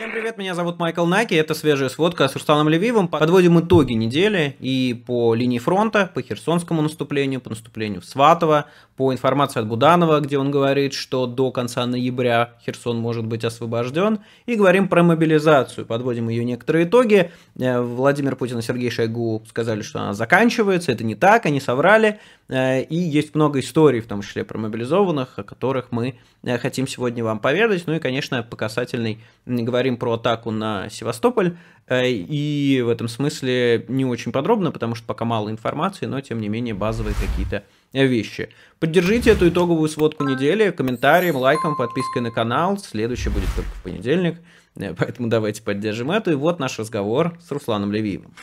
Всем привет, меня зовут Майкл Наки, это свежая сводка с Русланом Левиевым. Подводим итоги недели и по линии фронта, по херсонскому наступлению, по наступлению в Сватово, по информации от Буданова, где он говорит, что до конца ноября Херсон может быть освобожден, и говорим про мобилизацию, подводим ее некоторые итоги. Э, Владимир Путин и Сергей Шойгу сказали, что она заканчивается, это не так, они соврали. Э, и есть много историй, в том числе про мобилизованных, о которых мы э, хотим сегодня вам поведать. Ну и, конечно, по касательной говорим про атаку на Севастополь, э, и в этом смысле не очень подробно, потому что пока мало информации, но тем не менее базовые какие-то вещи. Поддержите эту итоговую сводку недели комментарием, лайком, подпиской на канал. Следующий будет только в понедельник, поэтому давайте поддержим эту. И вот наш разговор с Русланом Левиевым.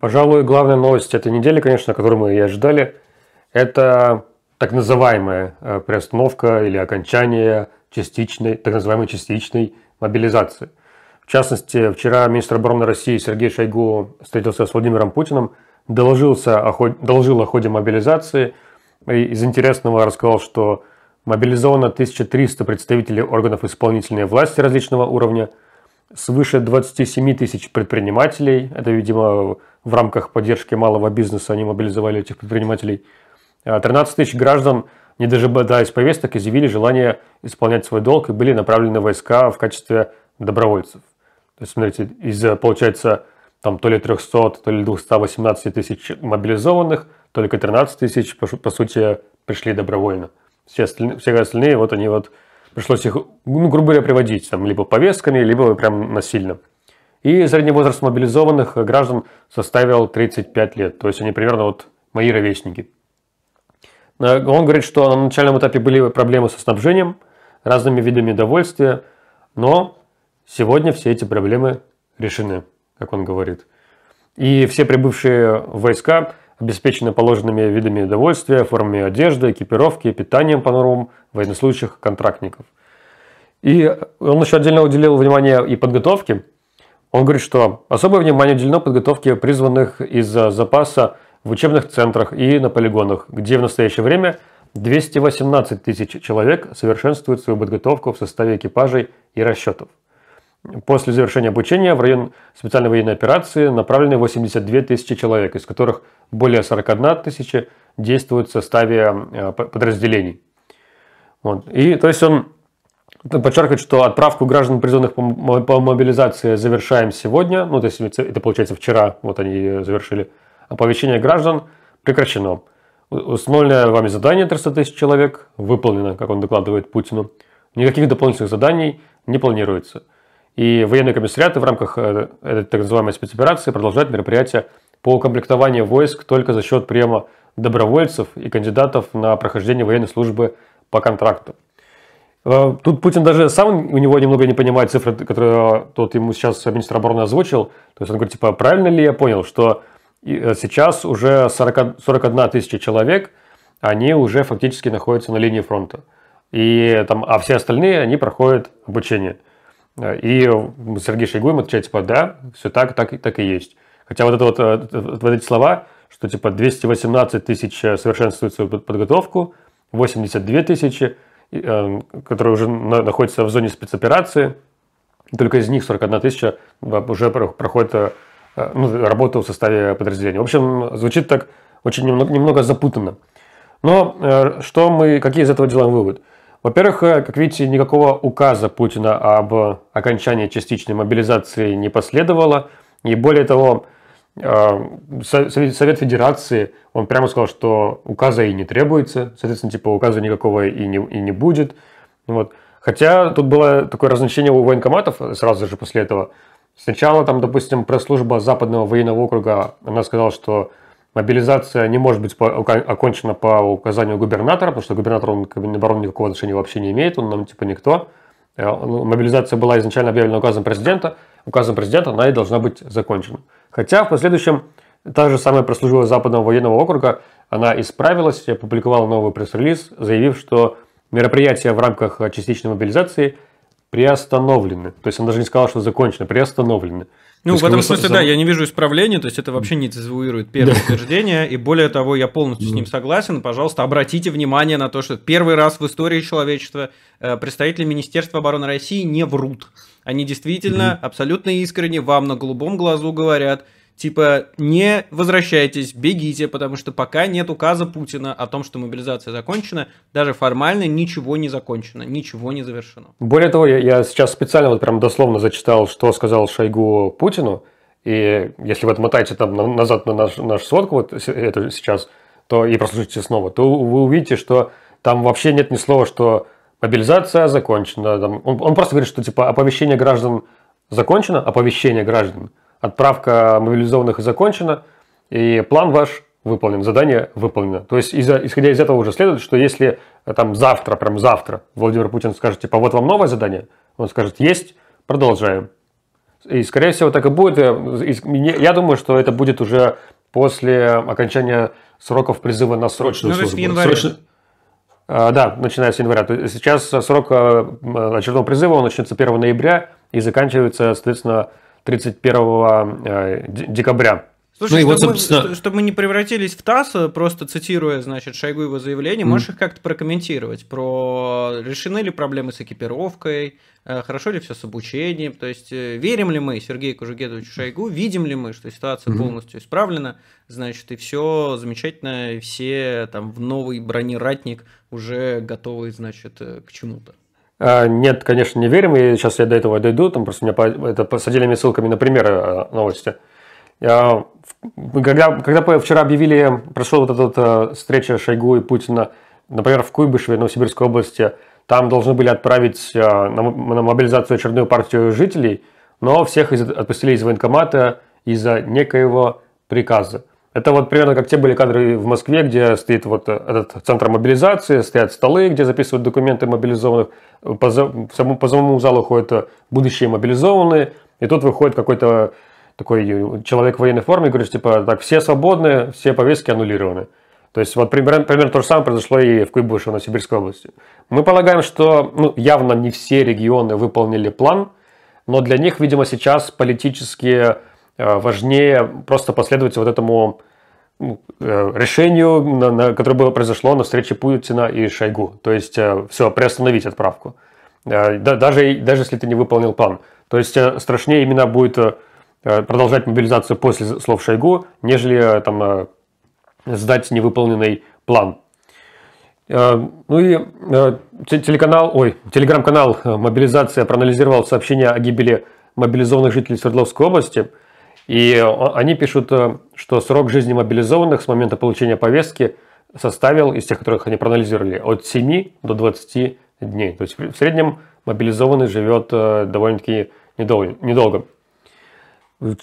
Пожалуй, главная новость этой недели, конечно, которую мы и ожидали, это так называемая э, приостановка или окончание частичной, так называемой частичной мобилизации. В частности, вчера министр обороны России Сергей Шойгу встретился с Владимиром Путиным, доложился о ходе, доложил о ходе мобилизации. И из интересного рассказал, что мобилизовано 1300 представителей органов исполнительной власти различного уровня, свыше 27 тысяч предпринимателей, это, видимо, в рамках поддержки малого бизнеса они мобилизовали этих предпринимателей. 13 а, тысяч граждан, не дожидаясь повесток, изъявили желание исполнять свой долг и были направлены в войска в качестве добровольцев. То есть, смотрите, из, э, получается, там то ли 300, то ли 218 тысяч мобилизованных, только 13 тысяч, по, сути, пришли добровольно. Все остальные, все остальные, вот они вот, пришлось их, ну, грубо говоря, приводить, там, либо повестками, либо прям насильно. И средний возраст мобилизованных граждан составил 35 лет. То есть они примерно вот мои ровесники. Э, он говорит, что на начальном этапе были проблемы со снабжением, разными видами довольствия, но сегодня все эти проблемы решены, как он говорит. И все прибывшие войска обеспечены положенными видами довольствия, формами одежды, экипировки, питанием по нормам военнослужащих контрактников. И он еще отдельно уделил внимание и подготовке он говорит, что особое внимание уделено подготовке призванных из запаса в учебных центрах и на полигонах, где в настоящее время 218 тысяч человек совершенствуют свою подготовку в составе экипажей и расчетов. После завершения обучения в район специальной военной операции направлены 82 тысячи человек, из которых более 41 тысячи действуют в составе э, подразделений. Вот. И то есть он подчеркивать, что отправку граждан призывных по мобилизации завершаем сегодня, ну, то есть это получается вчера, вот они завершили. Оповещение граждан прекращено. Установленное вами задание 300 тысяч человек выполнено, как он докладывает Путину. Никаких дополнительных заданий не планируется. И военные комиссариаты в рамках э, этой так называемой спецоперации продолжают мероприятия по укомплектованию войск только за счет приема добровольцев и кандидатов на прохождение военной службы по контракту. Э, тут Путин даже сам, у него немного не понимает цифры, которые тот ему сейчас министр обороны озвучил. То есть он говорит, типа, правильно ли я понял, что э, сейчас уже 40, 41 тысяча человек, они уже фактически находятся на линии фронта. И там, а все остальные, они проходят обучение. Э, и Сергей Шойгу ему отвечает, типа, да, все так, так, так и есть. Хотя вот, это вот, вот эти слова, что типа 218 тысяч совершенствуют свою подготовку, 82 тысячи Эм, которые уже находятся в зоне спецоперации. Только из них 41 тысяча уже проходит э, э, ну, работу в составе подразделения. В общем, звучит так очень немного, немного запутанно. Но э, что мы, какие из этого делаем вывод? Во-первых, как видите, никакого указа Путина об окончании частичной мобилизации не последовало. И более того, а, Совет Федерации, он прямо сказал, что указа и не требуется, соответственно, типа указа никакого и не, и не будет. Вот. Хотя тут было такое разночтение у военкоматов сразу же после этого. Сначала там, допустим, пресс-служба Западного военного округа, она сказала, что мобилизация не может быть окончена по указанию губернатора, потому что губернатор, он к никакого отношения вообще не имеет, он нам типа никто. Э, мобилизация была изначально объявлена указом президента, указом президента, она и должна быть закончена. Хотя в последующем та же самая прослужила Западного военного округа, она исправилась и опубликовала новый пресс-релиз, заявив, что мероприятия в рамках частичной мобилизации приостановлены. То есть она даже не сказала, что закончено, приостановлены. Ну, есть, в этом смысле, за... да, я не вижу исправления, то есть это вообще не дезавуирует первое утверждение, и более того, я полностью с ним согласен. Пожалуйста, обратите внимание на то, что первый раз в истории человечества э, представители Министерства обороны России не врут. Они действительно абсолютно искренне вам на голубом глазу говорят, типа не возвращайтесь, бегите, потому что пока нет указа Путина о том, что мобилизация закончена, даже формально ничего не закончено, ничего не завершено. Более того, я, я сейчас специально вот прям дословно зачитал, что сказал Шойгу Путину, и если вы отмотаете там назад на наш, наш сводку, вот это сейчас, то и прослушайте снова, то вы увидите, что там вообще нет ни слова, что мобилизация закончена. Там, он, он просто говорит, что типа оповещение граждан закончено, оповещение граждан – отправка мобилизованных закончена, и план ваш выполнен, задание выполнено. То есть, из исходя из этого уже следует, что если э, там завтра, прям завтра, Владимир Путин скажет, типа, вот вам новое задание, он скажет, есть, продолжаем. И, скорее всего, так и будет. Я думаю, что это будет уже после окончания сроков призыва на срочную ну, службу. Январь. Срочно... А, да, начиная с января. То есть сейчас срок э, очередного призыва, он начнется 1 ноября и заканчивается, соответственно, 31 э, декабря. Слушай, ну, чтобы, вот, собственно... чтобы мы не превратились в ТАСС, просто цитируя, значит, Шойгу его заявление, mm. можешь их как-то прокомментировать? Про решены ли проблемы с экипировкой, э, хорошо ли все с обучением, то есть э, верим ли мы Сергей Кожугетовичу Шойгу, видим ли мы, что ситуация mm полностью исправлена, значит, и все замечательно, все там в новый бронератник уже готовы, значит, к чему-то. А, нет, конечно, не верим, и сейчас я до этого дойду, там просто у меня по, это с ссылками на примеры а, новости. Я, когда, когда вчера объявили, прошел вот эта а, встреча Шойгу и Путина, например, в Куйбышеве, Новосибирской области, там должны были отправить на, на мобилизацию очередную партию жителей, но всех из, отпустили из военкомата из-за некоего приказа. Это вот примерно как те были кадры в Москве, где стоит вот э, этот центр мобилизации, стоят столы, где записывают документы мобилизованных. По, самому, по самому залу ходят э, будущие мобилизованные. И тут выходит какой-то такой э, человек в военной форме и говорит, типа, так, все свободны, все повестки аннулированы. То есть вот примерно, примерно то же самое произошло и в Куйбышеве, Сибирской области. Мы полагаем, что ну, явно не все регионы выполнили план, но для них, видимо, сейчас политически важнее просто последовать вот этому ну, э, решению, на, на, которое было произошло на встрече Путина и Шойгу. То есть э, все, приостановить отправку. Э, даже, даже если ты не выполнил план. То есть страшнее именно будет продолжать мобилизацию после слов Шойгу, нежели там сдать невыполненный план. Ну и телеканал, ой, телеграм-канал «Мобилизация» проанализировал сообщение о гибели мобилизованных жителей Свердловской области – и они пишут, э, что срок жизни мобилизованных с момента получения повестки составил, из тех, которых они проанализировали, от 7 до 20 дней. То есть в среднем мобилизованный живет э, довольно-таки недолго.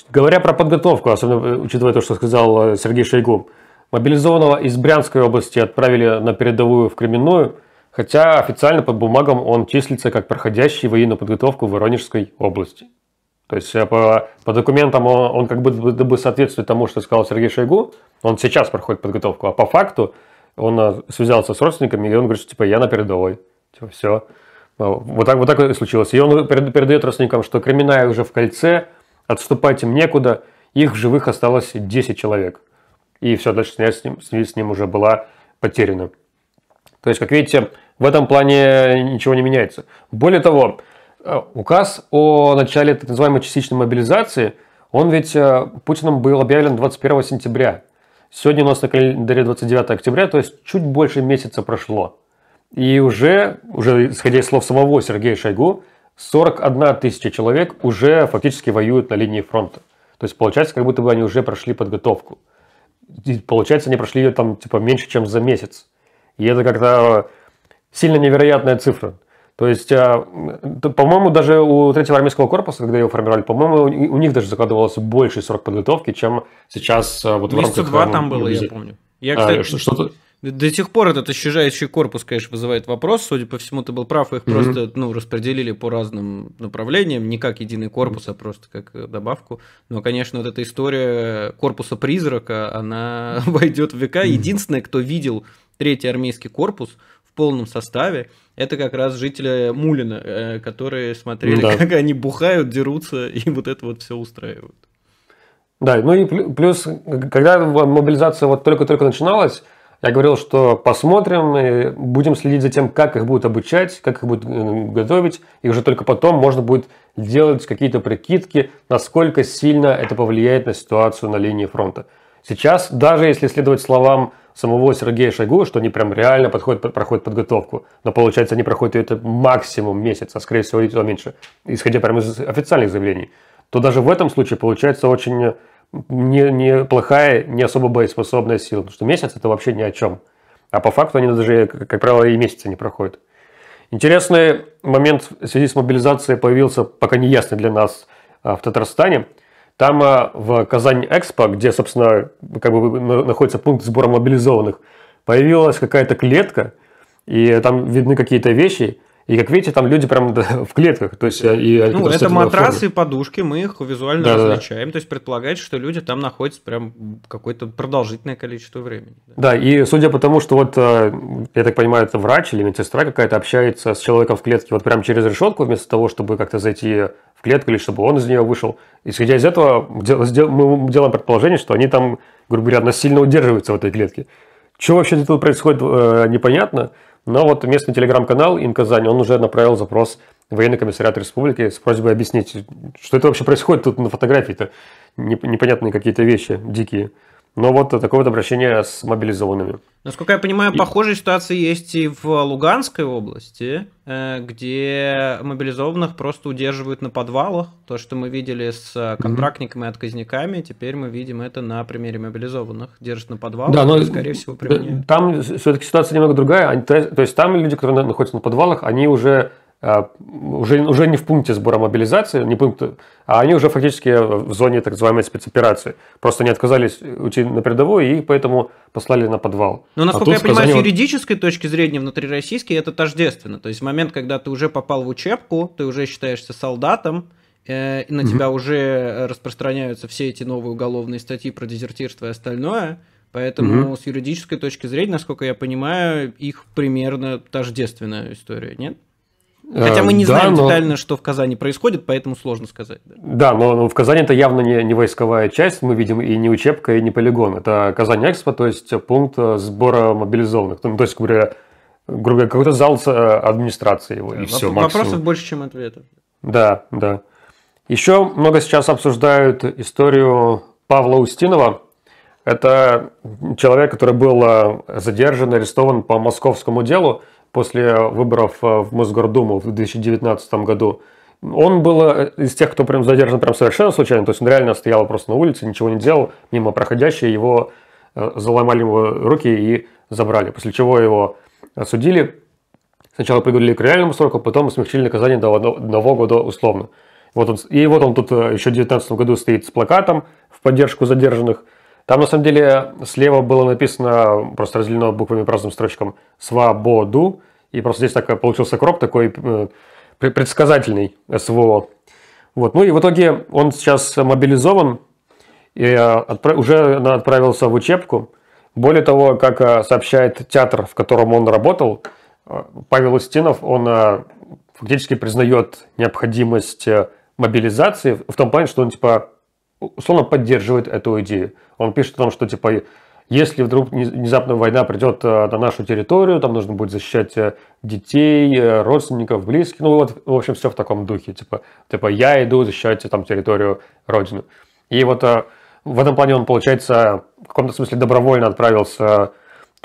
Говоря про подготовку, особенно э, учитывая то, что сказал Сергей Шойгу, мобилизованного из Брянской области отправили на передовую в Кременную, хотя официально под бумагам он числится как проходящий военную подготовку в Воронежской области. То есть э, по, по документам он, он как будто бы соответствует тому, что сказал Сергей Шойгу. Он сейчас проходит подготовку, а по факту он э, связался с родственниками, и он говорит, что типа я на передовой. Типа, все. Ну, вот так, вот так и случилось. И он передает родственникам, что криминали уже в кольце, отступать им некуда. Их в живых осталось 10 человек. И все, дальше связь с ним, связь с ним уже была потеряна. То есть, как видите, в этом плане ничего не меняется. Более того, Э, указ о начале так называемой частичной мобилизации, он ведь э, Путиным был объявлен 21 сентября. Сегодня у нас на календаре 29 октября, то есть чуть больше месяца прошло. И уже, уже исходя из слов самого Сергея Шойгу, 41 тысяча человек уже фактически воюют на линии фронта. То есть получается, как будто бы они уже прошли подготовку. И получается, они прошли ее там типа меньше, чем за месяц. И это как-то сильно невероятная цифра. То есть, а, по-моему, даже у третьего армейского корпуса, когда его формировали, по-моему, у них даже закладывался больший срок подготовки, чем сейчас а, вот в Месяца два там было, я помню. Я, а, кстати, а, что-то... До сих пор этот исчезающий корпус, конечно, вызывает вопрос. Судя по всему, ты был прав, их mm-hmm. просто ну, распределили по разным направлениям, не как единый корпус, а просто как э, добавку. Но, конечно, вот эта история корпуса призрака, она войдет в века. Mm-hmm. Единственное, кто видел третий армейский корпус – в полном составе, это как раз жители Мулина, э, которые смотрели, да. как они бухают, дерутся и вот это вот все устраивают. Да, ну и плюс, когда мобилизация вот только-только начиналась, я говорил, что посмотрим, и будем следить за тем, как их будут обучать, как их будут э, готовить, и уже только потом можно будет делать какие-то прикидки, насколько сильно это повлияет на ситуацию на линии фронта. Сейчас, даже если следовать словам самого Сергея Шойгу, что они прям реально подходят, проходят подготовку. Но получается, они проходят это максимум месяц, а скорее всего и то меньше, исходя прямо из официальных заявлений. То даже в этом случае получается очень неплохая, не, плохая, не особо боеспособная сила. Потому что месяц это вообще ни о чем. А по факту они даже, как правило, и месяца не проходят. Интересный момент в связи с мобилизацией появился, пока не ясный для нас, а, в Татарстане – там а, в Казань Экспо, где, собственно, как бы находится пункт сбора мобилизованных, появилась какая-то клетка, и там видны какие-то вещи – и, как видите, там люди прям в клетках. То есть, э, и ну, это матрасы и подушки, мы их визуально да, различаем. Да. То есть, предполагается, что люди там находятся прям какое-то продолжительное количество времени. Да. да, и судя по тому, что вот, э, я так понимаю, это врач или медсестра какая-то общается с человеком в клетке вот прям через решетку, вместо того, чтобы как-то зайти в клетку или чтобы он из нее вышел. Исходя из этого, мы делаем предположение, что они там, грубо говоря, насильно удерживаются в этой клетке. Что вообще тут происходит, э, непонятно. Но вот местный телеграм-канал Инказань, он уже направил запрос в военный комиссариат республики с просьбой объяснить, что это вообще происходит тут на фотографии-то. Непонятные какие-то вещи дикие. Но вот такое вот обращение с мобилизованными. Насколько я понимаю, и... похожая ситуация есть и в Луганской области, э, где мобилизованных просто удерживают на подвалах. То, что мы видели с э, контрактниками и отказниками, теперь мы видим это на примере мобилизованных. Держат на подвалах, да, но, и, скорее всего, э, применяют. Там все-таки ситуация немного другая. То есть там люди, которые находятся на подвалах, они уже а, уже, уже не в пункте сбора мобилизации, не пункты, а они уже фактически в зоне так называемой спецоперации. Просто не отказались уйти на передовую и поэтому послали на подвал. Но, ну, насколько а я понимаю, с юридической точки зрения внутрироссийские это тождественно. То есть в момент, когда ты уже попал в учебку, ты уже считаешься солдатом, э, и на mm тебя уже распространяются все эти новые уголовные статьи про дезертирство и остальное, Поэтому mm с юридической точки зрения, насколько я понимаю, их примерно тождественная история, нет? Хотя мы не э, да, знаем но... детально, что в Казани происходит, поэтому сложно сказать. Да, да но, ну, в Казани это явно не, не войсковая часть, мы видим и не учебка, и не полигон. Это Казань Экспо, то есть пункт э, сбора мобилизованных. Ну, то есть, говоря, грубо говоря, какой-то зал э, администрации его, да, и все, максимум. Вопросов больше, чем ответов. Да, да. Еще много сейчас обсуждают историю Павла Устинова. Это человек, который был задержан, арестован по московскому делу – после выборов э, в Мосгордуму в 2019 году. Он был э, из тех, кто прям задержан прям совершенно случайно, то есть он реально стоял просто на улице, ничего не делал, мимо проходящие его э, заломали его руки и забрали, после чего его осудили. Сначала приговорили к реальному сроку, потом смягчили наказание до одного года условно. Вот он, и вот он тут еще в 2019 году стоит с плакатом в поддержку задержанных. Там на самом деле слева было написано, просто разделено буквами по строчком «свободу», и просто здесь так получился кроп такой э, предсказательный СВО. Вот. Ну и в итоге он сейчас мобилизован и э, отправ... уже отправился в учебку. Более того, как э, сообщает театр, в котором он работал, э, Павел Устинов, он фактически признает необходимость мобилизации в том плане, что он типа условно поддерживает эту идею. Он пишет о том, что типа если вдруг внезапно война придет э, на нашу территорию, там нужно будет защищать э, детей, э, родственников, близких, ну вот, в общем, все в таком духе, типа, типа я иду защищать там территорию, родину. И вот в этом плане он, получается, в каком-то смысле добровольно отправился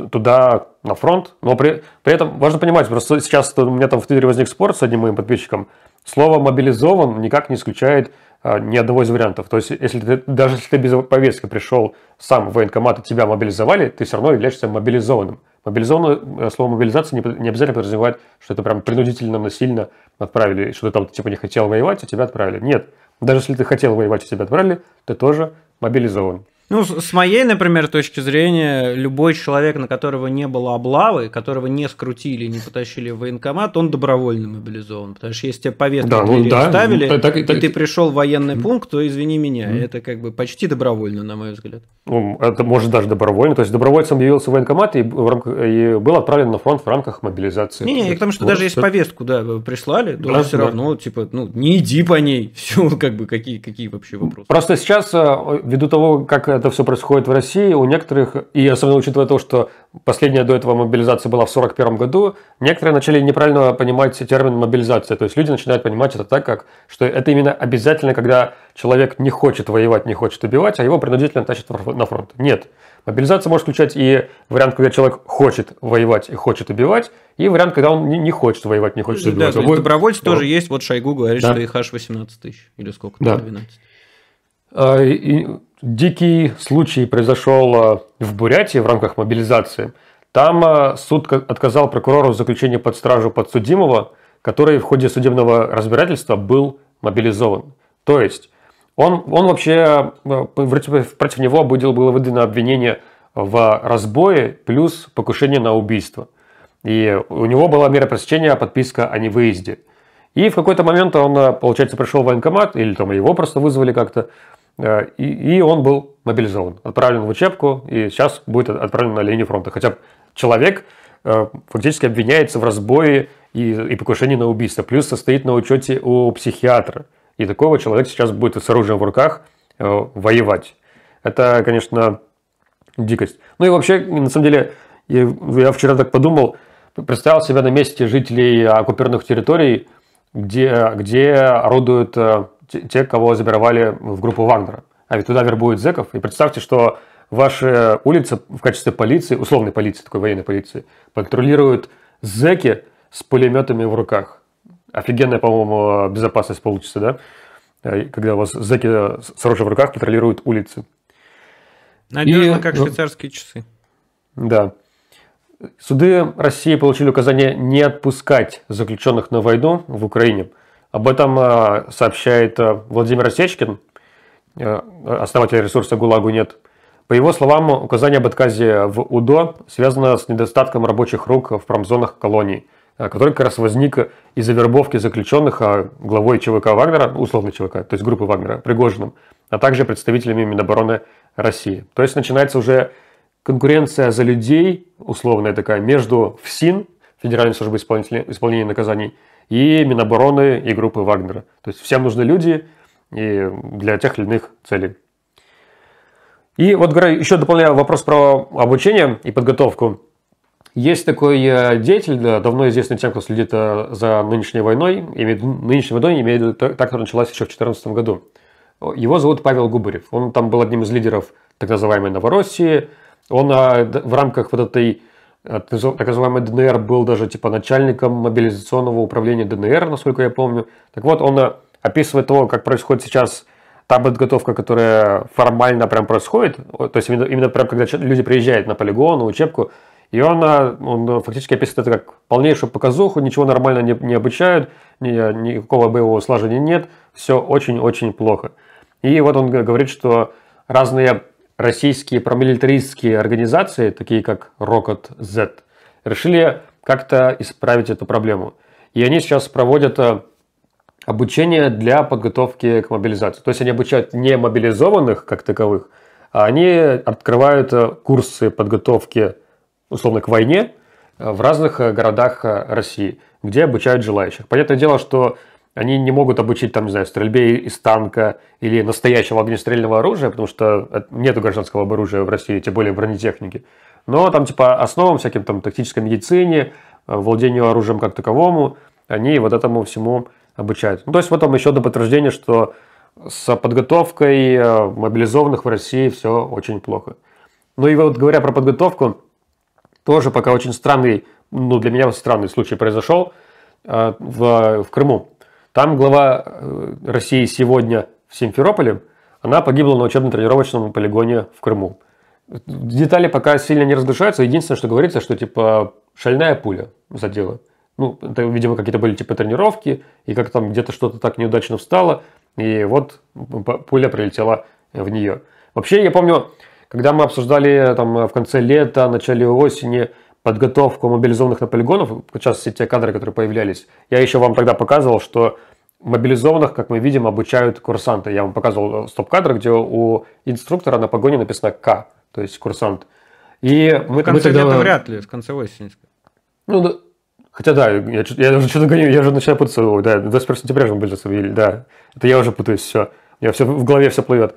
туда на фронт, но при, при этом важно понимать, просто сейчас у меня там в Твиттере возник спор с одним моим подписчиком, слово «мобилизован» никак не исключает а, ни одного из вариантов. То есть, если ты, даже если ты без повестки пришел сам в военкомат и тебя мобилизовали, ты все равно являешься мобилизованным. Мобилизованное э, слово «мобилизация» не, не обязательно подразумевает, что это прям принудительно, насильно отправили, что ты там типа не хотел воевать, и а тебя отправили. Нет, даже если ты хотел воевать, и а тебя отправили, ты тоже мобилизован. Ну, с моей, например, точки зрения, любой человек, на которого не было облавы, которого не скрутили, не потащили в военкомат, он добровольно мобилизован. Потому что если тебе повестку да, ну, да, ставили, ну, так, и так... и ты пришел в военный пункт, то извини меня, mm это как бы почти добровольно, на мой взгляд. Ну, это может даже добровольно. То есть добровольцем явился в военкомат и, в рамках, и был отправлен на фронт в рамках мобилизации. Не, не, я к тому, что вот, даже если это... повестку да, прислали, то да, все да. равно, типа, ну, не иди по ней. Все, как бы, какие, какие вообще вопросы. Просто сейчас, э, ввиду того, как это все происходит в России, у некоторых, и особенно учитывая то, что последняя до этого мобилизация была в 1941 году, некоторые начали неправильно понимать термин мобилизация. То есть люди начинают понимать это так, как, что это именно обязательно, когда человек не хочет воевать, не хочет убивать, а его принудительно тащат на фронт. Нет. Мобилизация может включать и вариант, когда человек хочет воевать и хочет убивать, и вариант, когда он не, хочет воевать, не хочет убивать. Да, Вы... добровольцы да. тоже ну, есть. Вот Шойгу говорит, да. что их аж 18 тысяч или сколько-то, да. 12. А, дикий случай произошел а, в Бурятии в рамках мобилизации. Там а, суд отказал прокурору заключение под стражу подсудимого, который в ходе судебного разбирательства был мобилизован. То есть он, он вообще, против, него было, было выдано обвинение в разбое плюс покушение на убийство. И у него была мера пресечения подписка о невыезде. И в какой-то момент он, получается, пришел в военкомат, или там его просто вызвали как-то, Э, и, и он был мобилизован, отправлен в учебку, и сейчас будет отправлен на линию фронта. Хотя человек э, фактически обвиняется в разбое и, и покушении на убийство, плюс состоит на учете у психиатра. И такого человека сейчас будет с оружием в руках э, воевать. Это, конечно, дикость. Ну и вообще, на самом деле, я вчера так подумал, представил себя на месте жителей оккупированных территорий, где, где орудуют те, кого забировали в группу Вагнера. А ведь туда вербуют зеков. И представьте, что ваши улицы в качестве полиции, условной полиции, такой военной полиции, патрулируют зеки с пулеметами в руках. Офигенная, по-моему, безопасность получится, да? Э, когда у вас зеки с оружием в руках патрулируют улицы. Надежно, И, как ну, швейцарские часы. Да. Суды России получили указание не отпускать заключенных на войну в Украине – об этом э, сообщает э, Владимир Осечкин, э, основатель ресурса «ГУЛАГу нет». По его словам, указание об отказе в УДО связано с недостатком рабочих рук в промзонах колоний, который как раз возник из-за вербовки заключенных главой ЧВК Вагнера, условно ЧВК, то есть группы Вагнера, Пригожиным, а также представителями Минобороны России. То есть начинается уже конкуренция за людей, условная такая, между ФСИН, Федеральной службой исполнения наказаний, и Минобороны, и группы Вагнера. То есть всем нужны люди и для тех или иных целей. И вот еще дополняю вопрос про обучение и подготовку. Есть такой э, деятель, да, давно известный тем, кто следит э, за нынешней войной, имеет, нынешней войной, имеет так, которая началась еще в 2014 году. Его зовут Павел Губарев. Он там был одним из лидеров так называемой Новороссии. Он э, в рамках вот этой а, так называемый ДНР был даже типа начальником мобилизационного управления ДНР, насколько я помню. Так вот, он а, описывает то, как происходит сейчас та подготовка, которая формально прям происходит, то есть именно, именно прям когда люди приезжают на полигон, на учебку, и он, а, он фактически описывает это как полнейшую показуху, ничего нормально не, не обучают, ни, никакого боевого слажения нет, все очень-очень плохо. И вот он говорит, что разные российские промилитаристские организации, такие как Rocket Z, решили как-то исправить эту проблему. И они сейчас проводят э, обучение для подготовки к мобилизации. То есть они обучают не мобилизованных как таковых, а они открывают э, курсы подготовки, условно, к войне э, в разных городах России, где обучают желающих. Понятное дело, что они не могут обучить, там, не знаю, стрельбе из танка или настоящего огнестрельного оружия, потому что нету гражданского оружия в России, тем более бронетехники. Но там, типа, основам всяким там тактической медицине, э, владению оружием как таковому, они вот этому всему обучают. Ну, то есть, вот там еще одно подтверждение, что с подготовкой э, мобилизованных в России все очень плохо. Ну и вот говоря про подготовку, тоже пока очень странный, ну для меня вот странный случай произошел э, в, в Крыму. Там глава э, России сегодня в Симферополе, она погибла на учебно-тренировочном полигоне в Крыму. Детали пока сильно не разглашаются. Единственное, что говорится, что типа шальная пуля задела. Ну, это, видимо, какие-то были типа тренировки, и как там где-то что-то так неудачно встало, и вот пуля прилетела в нее. Вообще, я помню, когда мы обсуждали там в конце лета, начале осени подготовку мобилизованных на полигонов, сейчас все те кадры, которые появлялись, я еще вам тогда показывал, что мобилизованных, как мы видим, обучают курсанты. Я вам показывал стоп-кадр, где у инструктора на погоне написано «К», то есть курсант. И мы, в конце мы тогда... лета вряд ли, в конце осени. Ну, да, хотя да, я, я уже что-то гоню, я уже начинаю путаться, да, 21 сентября же мобилизацию объявили, да, это я уже путаюсь, все, у меня все в голове все плывет.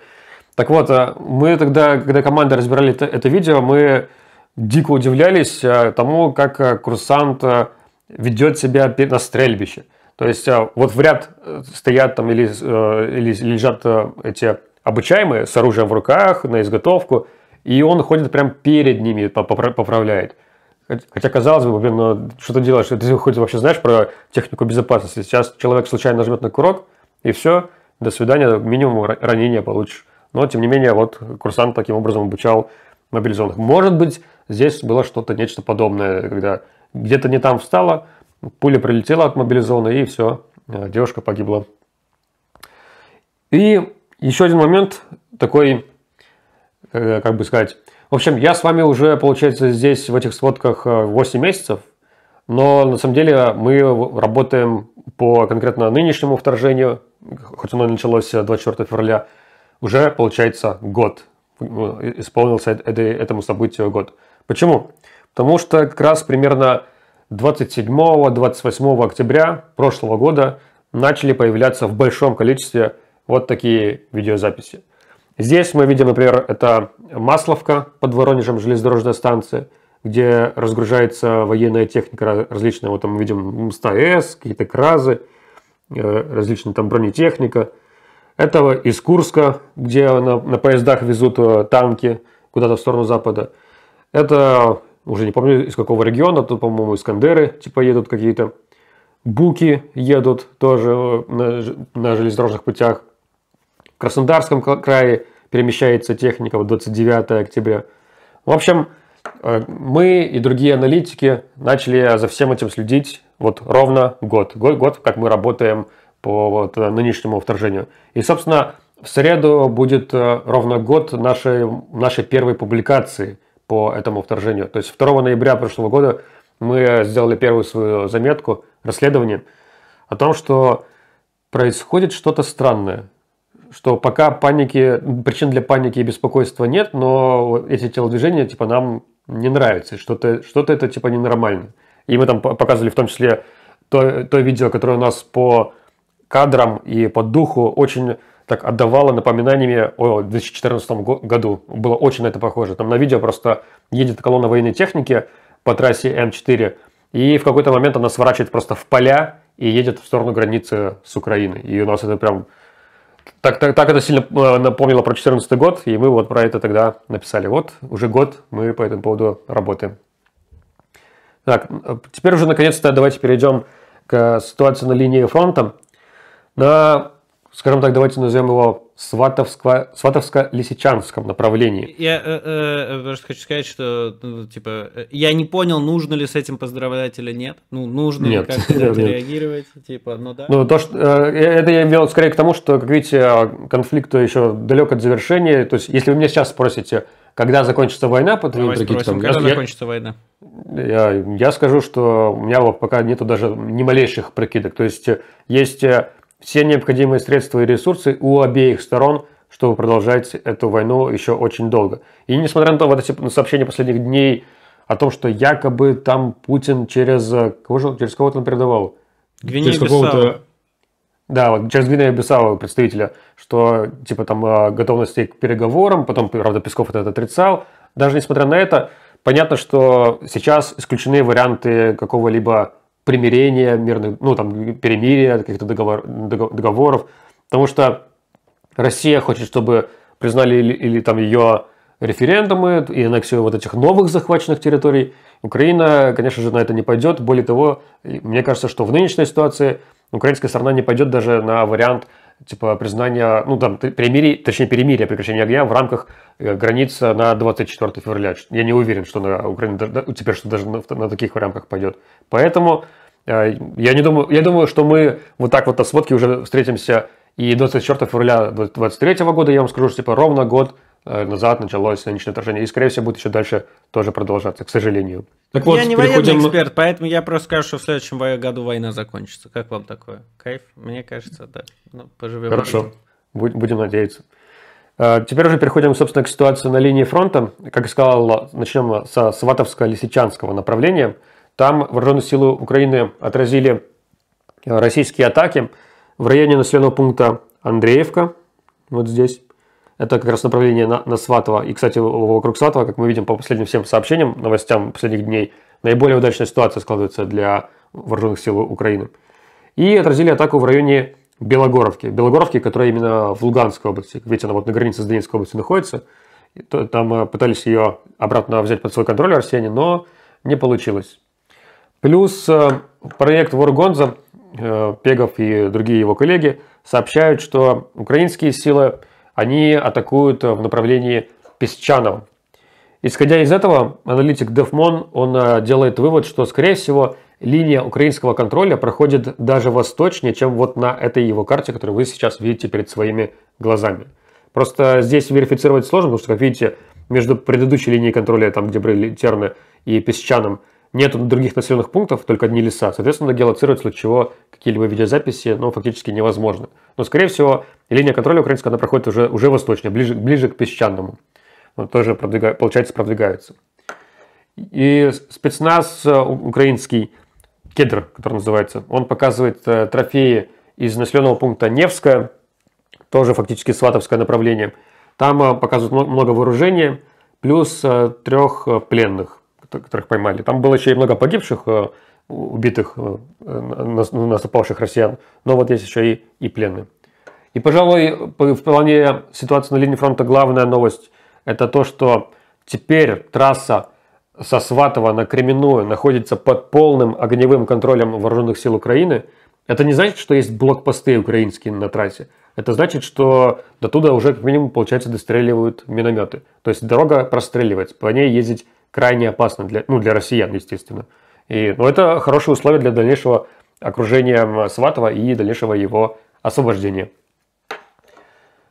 Так вот, а мы тогда, когда команда разбирали это, это видео, мы дико удивлялись э, тому, как э, курсант э, ведет себя на стрельбище. То есть вот в ряд стоят там или, или лежат эти обучаемые с оружием в руках на изготовку, и он ходит прям перед ними, поправляет. Хотя, казалось бы, блин, ну, что ты делаешь? Ты хоть вообще знаешь про технику безопасности? Сейчас человек случайно нажмет на курок, и все, до свидания, минимум ранения получишь. Но, тем не менее, вот курсант таким образом обучал мобилизованных. Может быть, Здесь было что-то, нечто подобное, когда где-то не там встала, пуля прилетела от мобилизованной, и все, э, девушка погибла. И еще один момент такой, э, как бы сказать, в общем, я с вами уже, получается, здесь в этих сводках 8 э, месяцев, но на самом деле мы работаем по конкретно нынешнему вторжению, хоть оно началось 24 февраля, уже, получается, год исполнился этому событию год. Почему? Потому что как раз примерно 27-28 октября прошлого года начали появляться в большом количестве вот такие видеозаписи. Здесь мы видим, например, это Масловка под Воронежем железнодорожная станция, где разгружается военная техника различная. Вот там мы видим МСТС, какие-то КРАЗы, э, различная там бронетехника. Это из Курска, где на, на поездах везут э, танки куда-то в сторону запада. Это, уже не помню из какого региона, тут, по-моему, Искандеры типа едут какие-то. Буки едут тоже э, на, на железнодорожных путях. В Краснодарском крае перемещается техника вот 29 октября. В общем, э, мы и другие аналитики начали за всем этим следить вот ровно год. Год, год как мы работаем по вот э, нынешнему вторжению. И, собственно, в среду будет ровно год нашей, нашей первой публикации – по этому вторжению. То есть 2 ноября прошлого года мы сделали первую свою заметку, расследование о том, что происходит что-то странное. Что пока паники, причин для паники и беспокойства нет, но эти телодвижения типа нам не нравятся. Что-то что это типа ненормально. И мы там показывали в том числе то, то видео, которое у нас по кадрам и по духу очень так отдавала напоминаниями о 2014 году. Было очень на это похоже. Там на видео просто едет колонна военной техники по трассе М4, и в какой-то момент она сворачивает просто в поля и едет в сторону границы с Украиной. И у нас это прям... Так, так, так это сильно э, напомнило про 2014 год, и мы вот про это тогда написали. Вот, уже год мы по этому поводу работаем. Так, теперь уже наконец-то давайте перейдем к ситуации на линии фронта. На скажем так, давайте назовем его Сватовско-Лисичанском направлении. Я э, э, просто хочу сказать, что, ну, типа, я не понял, нужно ли с этим поздравлять или нет. Ну, нужно нет. ли как-то реагировать, типа, ну да. Ну, то, что, э, э, это я имел скорее к тому, что, как видите, а, конфликт еще далек от завершения. То есть, если вы меня сейчас спросите, когда закончится война, потом Давай спросим, там, когда я, закончится война? Я, я скажу, что у меня пока нету даже ни малейших прикидок. То есть, э, есть э, все необходимые средства и ресурсы у обеих сторон, чтобы продолжать эту войну еще очень долго. И несмотря на то, вот эти сообщения последних дней о том, что якобы там Путин через э, кого же через кого-то он передавал? Гвинея через какого-то да, вот через Гвинея Бисау представителя, что типа там э, готовности к переговорам, потом, правда, Песков это отрицал. Даже несмотря на это, понятно, что сейчас исключены варианты какого-либо примирения, мирных, ну, там, перемирия, каких-то договор, договоров. Потому что Россия хочет, чтобы признали или, или там ее референдумы и аннексию вот этих новых захваченных территорий. Украина, конечно же, на это не пойдет. Более того, мне кажется, что в нынешней ситуации украинская сторона не пойдет даже на вариант типа признания, ну там, перемирие, точнее перемирие прекращение огня в рамках э, границ э, на 24 февраля. Я не уверен, что на Украине теперь что даже на, на таких рамках пойдет. Поэтому э, я не думаю, я думаю, что мы вот так вот на сводке уже встретимся и 24 февраля 23 года, я вам скажу, что типа ровно год Э, назад началось нынешнее отражение. И, скорее всего, будет еще дальше тоже продолжаться, к сожалению. Так вот, я не переходим... военный эксперт, поэтому я просто скажу, что в следующем году война закончится. Как вам такое? Кайф? Мне кажется, да. Ну, поживем. Хорошо. Будем, будем надеяться. Э, теперь уже переходим, собственно, к ситуации на линии фронта. Как я сказал, начнем со Сватовско-Лисичанского направления. Там вооруженные силы Украины отразили э, российские атаки в районе населенного пункта Андреевка, вот здесь. Это как раз направление на, на Сватова. И, кстати, вокруг Сватова, как мы видим по последним всем сообщениям, новостям последних дней, наиболее удачная ситуация складывается для вооруженных сил Украины. И отразили атаку в районе Белогоровки. Белогоровки, которая именно в Луганской области. ведь она вот на границе с Донецкой областью находится. Там э, пытались ее обратно взять под свой контроль россияне, но не получилось. Плюс э, проект Воргонза, э, Пегов и другие его коллеги сообщают, что украинские силы они атакуют э, в направлении Песчаного. Исходя из этого, аналитик Дефмон, он э, делает вывод, что, скорее всего, линия украинского контроля проходит даже восточнее, чем вот на этой его карте, которую вы сейчас видите перед своими глазами. Просто здесь верифицировать сложно, потому что, как видите, между предыдущей линией контроля, там, где были терны и песчаным, нет других населенных пунктов, только одни леса. Соответственно, геолоцировать, в случае чего, какие-либо видеозаписи, ну, фактически невозможно. Но, скорее всего, линия контроля украинская, она проходит уже, уже восточнее, ближе, ближе к песчаному. Он тоже, продвига... получается, продвигаются. И спецназ э, украинский, кедр, который называется, он показывает э, трофеи из населенного пункта Невска, тоже фактически сватовское направление. Там э, показывают много вооружения, плюс трех пленных которых поймали. Там было еще и много погибших, э, убитых, э, ну, наступавших россиян. Но вот есть еще и, и пленные. И, пожалуй, в плане ситуации на линии фронта главная новость – это то, что теперь трасса со Сватова на Кременную находится под полным огневым контролем вооруженных сил Украины. Это не значит, что есть блокпосты украинские на трассе. Это значит, что до туда уже как минимум, получается, достреливают минометы. То есть дорога простреливается, по ней ездить крайне опасно для, ну, для россиян, естественно. И, ну это хорошие условия для дальнейшего окружения Сватова и дальнейшего его освобождения.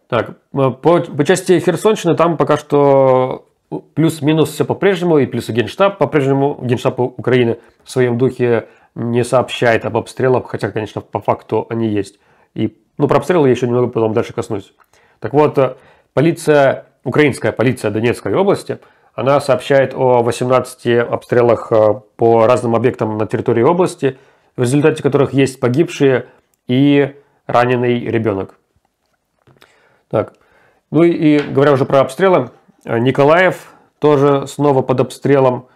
Так, по, по части Херсонщины там пока что плюс-минус все по-прежнему, и плюс и Генштаб по-прежнему, Генштаб Украины в своем духе не сообщает об обстрелах, хотя, конечно, по факту они есть. И, ну, про обстрелы я еще немного потом дальше коснусь. Так вот, э, полиция, украинская полиция Донецкой области – она сообщает о 18 обстрелах э, по разным объектам на территории области, в результате которых есть погибшие и раненый ребенок. Так. Ну и, и говоря уже про обстрелы, э, Николаев тоже снова под обстрелом.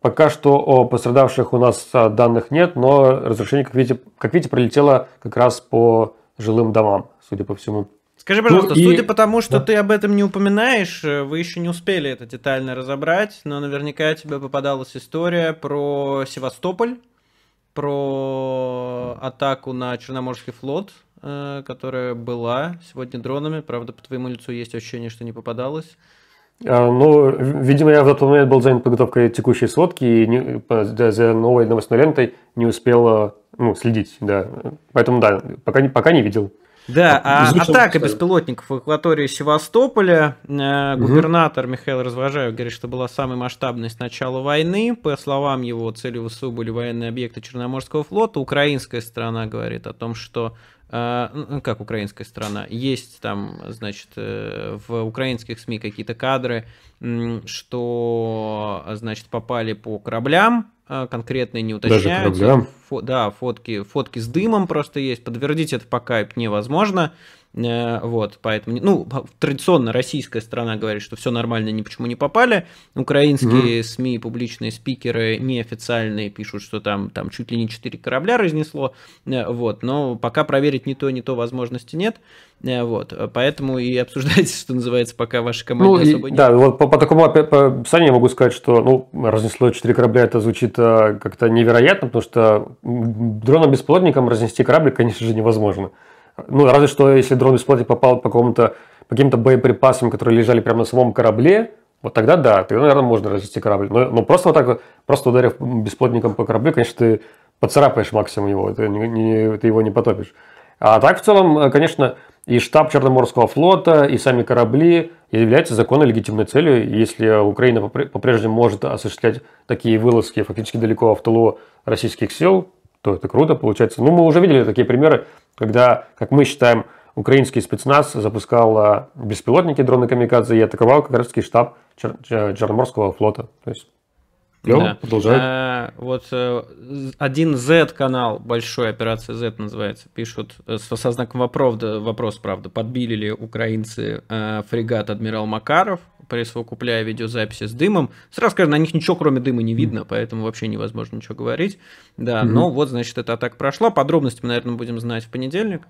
Пока что о пострадавших у нас э, данных нет, но разрушение, как видите, как видите пролетело как раз по жилым домам, судя по всему. Скажи, пожалуйста, ну, и... судя по тому, что да. ты об этом не упоминаешь, э, вы еще не успели это детально разобрать, но наверняка тебе попадалась история про Севастополь, про атаку на Черноморский флот, э, которая была сегодня дронами. Правда, по твоему лицу есть ощущение, что не попадалось. А, ну, видимо, я в тот момент был занят подготовкой текущей сводки и не, да, за новой новостной лентой не успел э, ну, следить, да. Поэтому, да, пока, пока не видел. Да, а атака беспилотников в акватории Севастополя. Э, губернатор Михаил Развожаев говорит, что была самой масштабной с начала войны. По словам его, целью ВСУ были военные объекты Черноморского флота. Украинская страна говорит о том, что э, ну, ну, как украинская страна, есть там, значит, э, в украинских СМИ какие-то кадры, что, значит, попали по кораблям, а, конкретные не уточняются. Даже Фо, да, фотки, фотки с дымом просто есть. Подтвердить это пока невозможно. Э, вот, поэтому, ну, традиционно российская страна говорит, что все нормально, ни почему не попали. Украинские mm. СМИ, публичные спикеры неофициальные пишут, что там, там чуть ли не 4 корабля разнесло. Э, вот, но пока проверить ни то, ни то возможности нет. Э, вот, поэтому и обсуждайте, что называется, пока ваша команда ну, особо и, нет. Да, вот по, по такому описанию я могу сказать, что, ну, разнесло 4 корабля, это звучит это как-то невероятно, потому что дроном бесплодником разнести корабль, конечно же, невозможно. Ну, разве что, если дрон-беспилотник попал по, какому-то, каким-то боеприпасам, которые лежали прямо на самом корабле, вот тогда да, ты, наверное, можно разнести корабль. Но, но просто вот так вот, просто ударив бесплодником по кораблю, конечно, ты поцарапаешь максимум его, ты, не, ты его не потопишь. А так, в целом, э, конечно, и штаб Черноморского флота, и сами корабли являются законной легитимной целью. Если Украина по-прежнему может осуществлять такие вылазки фактически далеко в тылу российских сил, то это круто получается. Ну, мы уже видели такие примеры, когда, как мы считаем, украинский спецназ запускал а, беспилотники, дроны Камикадзе и атаковал как раз штаб Черноморского флота. То есть Клево, да. продолжай. А, вот э, один Z канал, большой, операция Z называется, пишут э, со, со знаком вопрос, да, вопрос, правда, подбили ли украинцы а, фрегат «Адмирал Макаров», присовокупляя видеозаписи с дымом. Сразу скажу, на них ничего кроме дыма не видно, mm. поэтому вообще невозможно ничего говорить. Да, mm-hmm. но вот, значит, эта атака прошла. Подробности мы, наверное, будем знать в понедельник.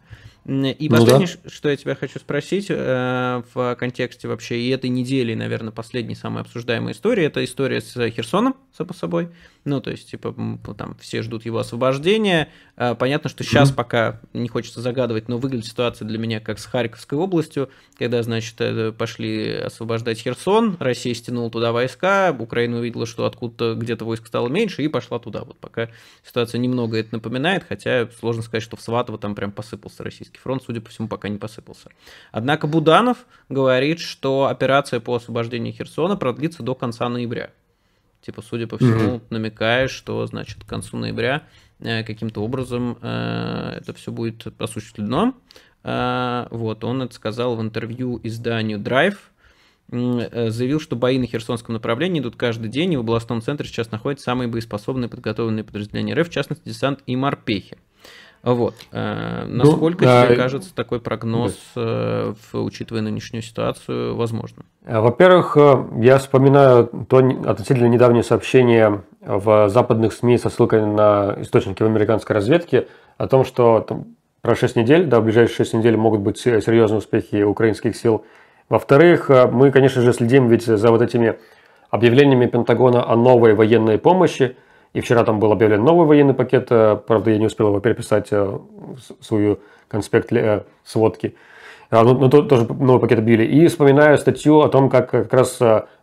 И ну последнее, ну, да. что я тебя хочу спросить э, в контексте вообще и этой недели, наверное, последней самой обсуждаемой истории, это история с э, Херсоном, само собой. Ну, то есть, типа, там все ждут его освобождения. Э, понятно, что сейчас mm-hmm. пока не хочется загадывать, но выглядит ситуация для меня как с Харьковской областью, когда, значит, э, пошли освобождать Херсон, Россия стянула туда войска, Украина увидела, что откуда-то где-то войск стало меньше и пошла туда. Вот пока ситуация немного это напоминает, хотя сложно сказать, что в Сватово там прям посыпался российский Российский фронт, судя по всему, пока не посыпался. Однако Буданов говорит, что операция по освобождению Херсона продлится до конца ноября. Типа, судя по всему, mm-hmm. намекая, что, значит, к концу ноября э, каким-то образом э, это все будет осуществлено. Э, вот, он это сказал в интервью изданию Drive э, заявил, что бои на Херсонском направлении идут каждый день, и в областном центре сейчас находятся самые боеспособные подготовленные подразделения РФ, в частности, десант и морпехи. Вот. Э, ну, насколько, ну, тебе а... кажется, такой прогноз, да. Э, учитывая нынешнюю ситуацию, возможно? Э, во-первых, я вспоминаю то относительно недавнее сообщение в западных СМИ со ссылкой на источники в американской разведке о том, что там, про 6 недель, да, в ближайшие 6 недель могут быть серьезные успехи украинских сил. Во-вторых, мы, конечно же, следим ведь за вот этими объявлениями Пентагона о новой военной помощи – и вчера там был объявлен новый военный пакет, э, правда, я не успел его переписать, э, свою конспект э, сводки. А, но, ну, ну, но тоже новый пакет объявили. И вспоминаю статью о том, как как раз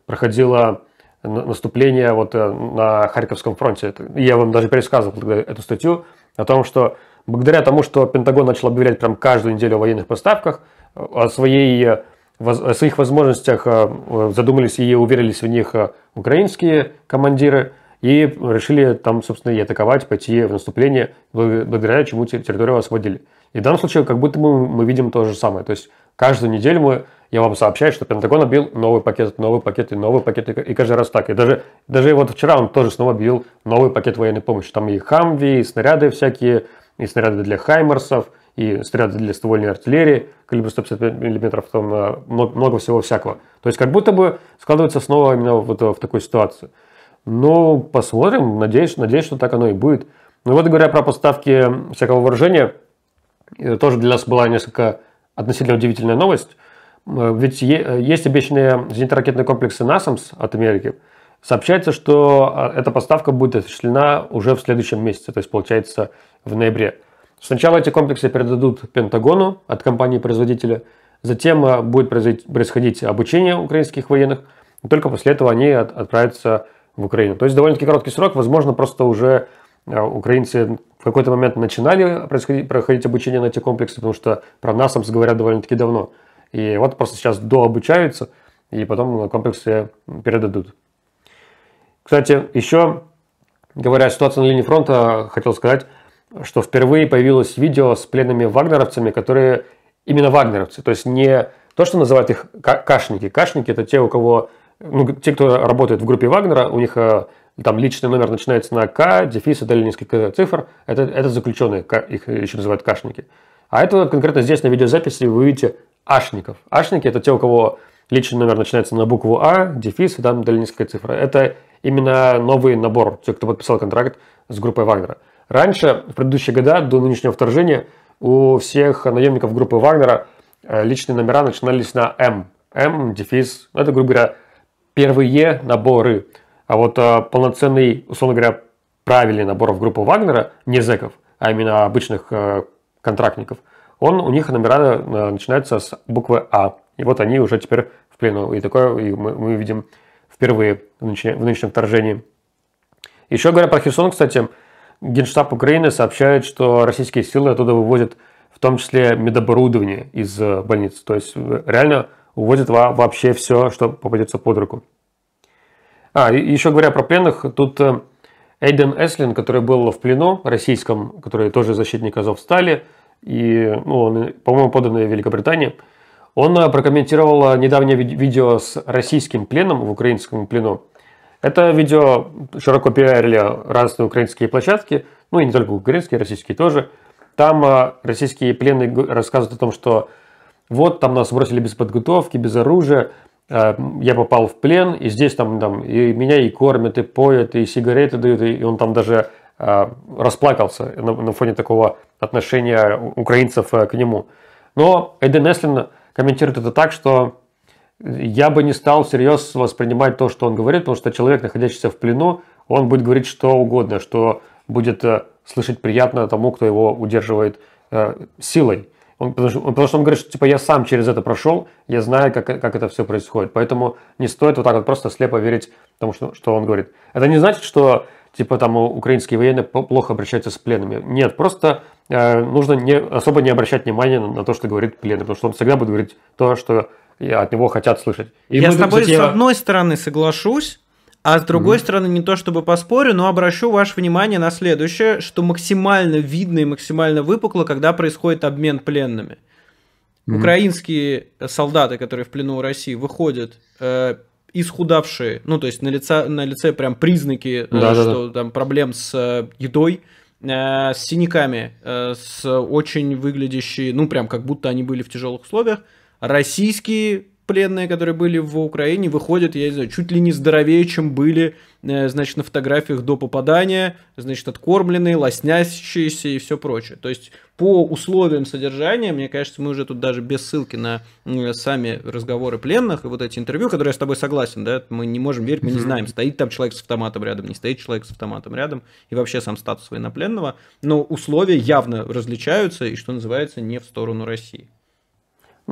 проходило наступление вот на Харьковском фронте. Я вам даже пересказывал тогда эту статью о том, что благодаря тому, что Пентагон начал объявлять прям каждую неделю о военных поставках, о, своей, о своих возможностях задумались и уверились в них украинские командиры – и решили там, собственно, и атаковать, пойти в наступление, благодаря чему территорию освободили. И в данном случае как будто бы мы видим то же самое. То есть каждую неделю мы, я вам сообщаю, что Пентагон бил новый пакет, новый пакет и новый пакет, и каждый раз так. И даже, даже вот вчера он тоже снова бил новый пакет военной помощи. Там и хамви, и снаряды всякие, и снаряды для хаймерсов, и снаряды для ствольной артиллерии, калибр 155 мм, там э, много, много всего всякого. То есть как будто бы складывается снова именно вот в такую ситуацию. Ну, посмотрим. Надеюсь, надеюсь, что так оно и будет. Ну вот, говоря про поставки всякого вооружения, э, тоже для нас была несколько относительно удивительная новость. Э, ведь э, есть обещанные зенитно-ракетные комплексы НАСАМС от Америки. Сообщается, что эта поставка будет осуществлена уже в следующем месяце, то есть, получается, в ноябре. Сначала эти комплексы передадут Пентагону от компании-производителя, затем будет происходить обучение украинских военных, и только после этого они отправятся в Украину. То есть довольно-таки короткий срок, возможно, просто уже э, украинцы в какой-то момент начинали проходить обучение на эти комплексы, потому что про НАСАМС говорят довольно-таки давно. И вот просто сейчас дообучаются, и потом комплексы передадут. Кстати, еще говоря о ситуации на линии фронта, хотел сказать, что впервые появилось видео с пленными вагнеровцами, которые именно вагнеровцы, то есть не то, что называют их кашники. Кашники – это те, у кого ну, те, кто работает в группе Вагнера, у них э, там личный номер начинается на К, дефис и далее несколько цифр. Это, это заключенные, их еще называют кашники. А это конкретно здесь на видеозаписи вы видите ашников. Ашники – это те, у кого личный номер начинается на букву А, дефис там далее несколько цифр. Это именно новый набор, те, кто подписал контракт с группой Вагнера. Раньше, в предыдущие года, до нынешнего вторжения, у всех наемников группы Вагнера э, личные номера начинались на М. М, дефис, это, грубо говоря, первые наборы, а вот э, полноценный, условно говоря, правильный набор в группу Вагнера, не зеков, а именно обычных э, контрактников, он, у них номера э, начинаются с буквы А. И вот они уже теперь в плену. И такое и мы, мы видим впервые в, нынешне, в нынешнем вторжении. Еще говоря про Херсон, кстати, Генштаб Украины сообщает, что российские силы оттуда выводят в том числе медоборудование из э, больниц. То есть э, реально уводят вообще все, что попадется под руку. А, и еще говоря про пленных, тут э, Эйден Эслин, который был в плену российском, который тоже защитник Азовстали, и, ну, он, по-моему, поданный в Великобритании, он э, прокомментировал э, недавнее видео с российским пленом в украинском плену. Это видео широко пиарили разные украинские площадки, ну и не только украинские, российские тоже. Там российские пленные рассказывают о том, что вот там нас бросили без подготовки, без оружия, э, я попал в плен, и здесь там, там и меня и кормят, и поят, и сигареты дают, и он там даже э, расплакался на, на фоне такого отношения украинцев э, к нему. Но Эден Эслин комментирует это так, что я бы не стал всерьез воспринимать то, что он говорит, потому что человек, находящийся в плену, он будет говорить что угодно, что будет слышать приятно тому, кто его удерживает силой. Он, потому, что, он, потому что он говорит, что типа я сам через это прошел, я знаю, как, как это все происходит. Поэтому не стоит вот так вот просто слепо верить тому, что, что он говорит. Это не значит, что типа там украинские военные плохо обращаются с пленными. Нет, просто э, нужно не, особо не обращать внимания на, на то, что говорит пленный, потому что он всегда будет говорить то, что от него хотят слышать. И я с тобой кстати, с одной стороны соглашусь, а с другой mm-hmm. стороны, не то чтобы поспорю, но обращу ваше внимание на следующее, что максимально видно и максимально выпукло, когда происходит обмен пленными. Mm-hmm. Украинские солдаты, которые в плену у России, выходят э, исхудавшие, ну то есть на, лице, на лице прям признаки, э, что там проблем с э, едой, э, с синяками, э, с очень выглядящие, ну прям как будто они были в тяжелых условиях, российские пленные, которые были в Украине, выходят, я не знаю, чуть ли не здоровее, чем были, э, значит, на фотографиях до попадания, значит, откормленные, лоснящиеся и все прочее. То есть по условиям содержания, мне кажется, мы уже тут даже без ссылки на сами разговоры пленных и вот эти интервью, которые я с тобой согласен, да, мы не можем верить, мы не знаем, стоит там человек с автоматом рядом, не стоит человек с автоматом рядом, и вообще сам статус военнопленного, но условия явно различаются и, что называется, не в сторону России.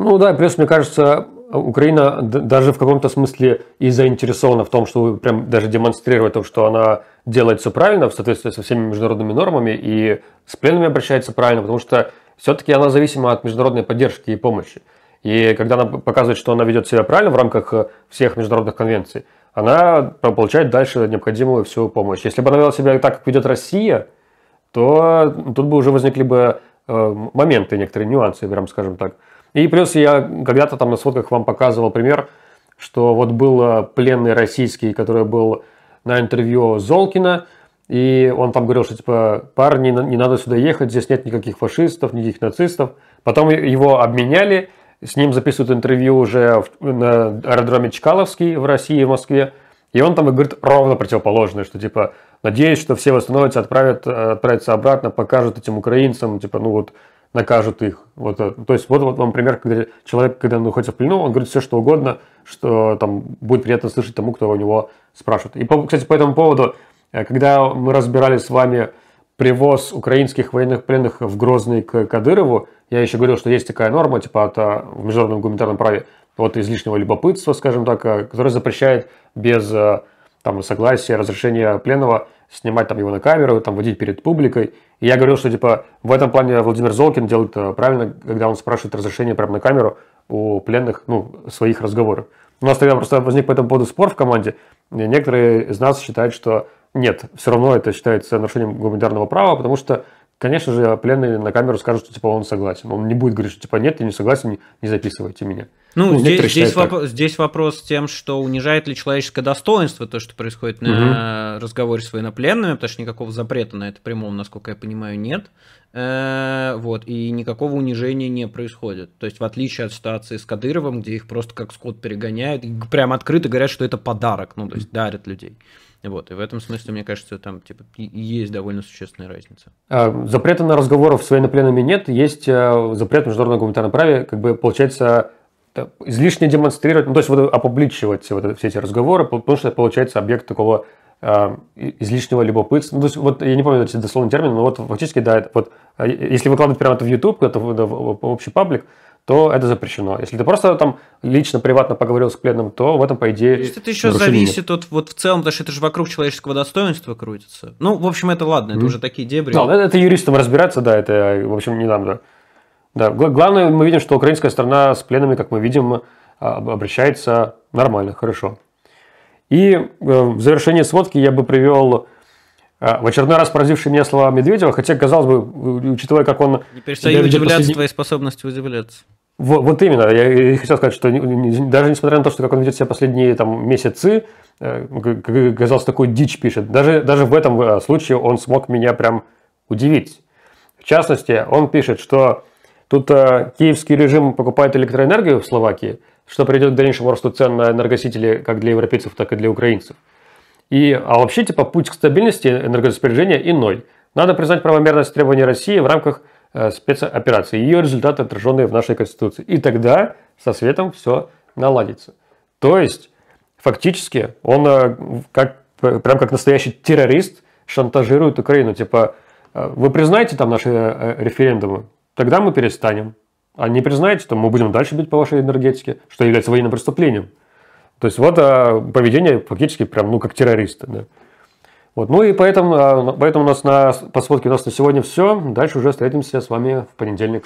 Ну да, плюс, мне кажется, Украина даже в каком-то смысле и заинтересована в том, чтобы прям даже демонстрировать то, что она делает все правильно в соответствии со всеми международными нормами и с пленными обращается правильно, потому что все-таки она зависима от международной поддержки и помощи. И когда она показывает, что она ведет себя правильно в рамках всех международных конвенций, она получает дальше необходимую всю помощь. Если бы она вела себя так, как ведет Россия, то тут бы уже возникли бы э, моменты, некоторые нюансы, прям скажем так. И плюс я когда-то там на сводках вам показывал пример, что вот был э, пленный российский, который был на интервью Золкина, и он там говорил, что типа, парни, не надо сюда ехать, здесь нет никаких фашистов, никаких нацистов. Потом его обменяли, с ним записывают интервью уже на аэродроме Чкаловский в России, в Москве. И он там говорит ровно противоположное, что типа, надеюсь, что все восстановятся, отправят, э, отправятся обратно, покажут этим украинцам, типа, ну вот, накажут их. Вот, то есть вот, вот вам пример, когда человек, когда он находится в плену, он говорит все, что угодно, что там будет приятно слышать тому, кто у него спрашивает. И, кстати, по этому поводу, э, когда мы разбирали с вами привоз украинских военных пленных в Грозный к Кадырову, я еще говорил, что есть такая норма, типа это в международном гуманитарном праве, вот из излишнего любопытства, скажем так, э, которая запрещает без э, там, согласия, разрешения пленного снимать там его на камеру, там водить перед публикой. И я говорил, что типа в этом плане Владимир Золкин делает э, правильно, когда он спрашивает разрешение прямо на камеру у пленных, ну, своих разговоров. У нас тогда просто возник по этому поводу спор в команде. И некоторые из нас считают, что нет, все равно это считается нарушением гуманитарного права, потому что Конечно же, пленные на камеру скажут, что типа он согласен. Он не будет говорить, что типа нет, я не согласен, не записывайте меня. Ну, ну здесь, здесь, воп- здесь вопрос с тем, что унижает ли человеческое достоинство то, что происходит на разговоре с военнопленными, потому что никакого запрета на это прямом, насколько я понимаю, нет. Э, вот, и никакого унижения не происходит. То есть, в отличие от ситуации с Кадыровым, где их просто как скот перегоняют, прям открыто говорят, что это подарок, ну, то есть дарят людей. Вот, и в этом смысле, мне кажется, там типа, есть довольно существенная разница. А, запрета на разговоров с военнопленными нет, есть э, запрет международного гуманитарного права, как бы получается э, излишне демонстрировать, ну, то есть вот, опубличивать вот, все эти разговоры, потому что это получается объект такого э, излишнего любопытства. Ну, то есть, вот я не помню эти дословный термин, но вот фактически, да, это, вот, э, если выкладывать прямо это в YouTube, это в, в, в общий паблик, то это запрещено. Если ты просто там лично, приватно поговорил с пленным, то в этом, по идее, То есть это еще зависит нет. от, вот в целом, потому что это же вокруг человеческого достоинства крутится. Ну, в общем, это ладно, mm это уже такие дебри. Ну, это, это юристам разбираться, да, это, в общем, не нам, да. Да, главное, мы видим, что украинская страна с пленными, как мы видим, а, обращается нормально, хорошо. И э, в завершение сводки я бы привел а, в очередной раз поразившие меня слова Медведева, хотя, казалось бы, учитывая, как он... Не перестаю удивляться последний... твоей способности удивляться. Вот, вот именно, я и хотел сказать, что даже несмотря на то, что как он ведет себя последние там, месяцы, э, казалось, такой дичь пишет, даже, даже в этом э, случае он смог меня прям удивить. В частности, он пишет, что тут э, киевский режим покупает электроэнергию в Словакии, что приведет к дальнейшему росту цен на энергосители как для европейцев, так и для украинцев. И, а вообще, типа, путь к стабильности энергораспоряжения иной. Надо признать правомерность требований России в рамках э, спецоперации, ее результаты, отраженные в нашей Конституции. И тогда со светом все наладится. То есть, фактически, он э, как, прям как настоящий террорист шантажирует Украину. Типа, э, вы признаете там наши э, э референдумы, тогда мы перестанем. А не признаете, то мы будем дальше бить по вашей энергетике, что является военным преступлением. То есть вот а, поведение фактически прям, ну, как террористы, Да. Вот, ну и поэтому, а, поэтому у нас на, посмотке у нас на сегодня все. Дальше уже встретимся с вами в понедельник.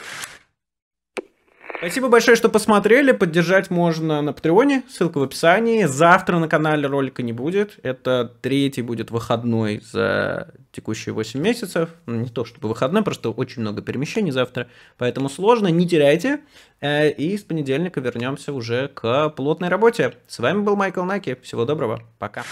Спасибо большое, что посмотрели. Поддержать можно на Патреоне, ссылка в описании. Завтра на канале ролика не будет. Это третий будет выходной за текущие 8 месяцев. Ну, не то чтобы выходной, просто очень много перемещений завтра. Поэтому сложно, не теряйте. Э, и с понедельника вернемся уже к плотной работе. С вами был Майкл Наки. Всего доброго. Пока.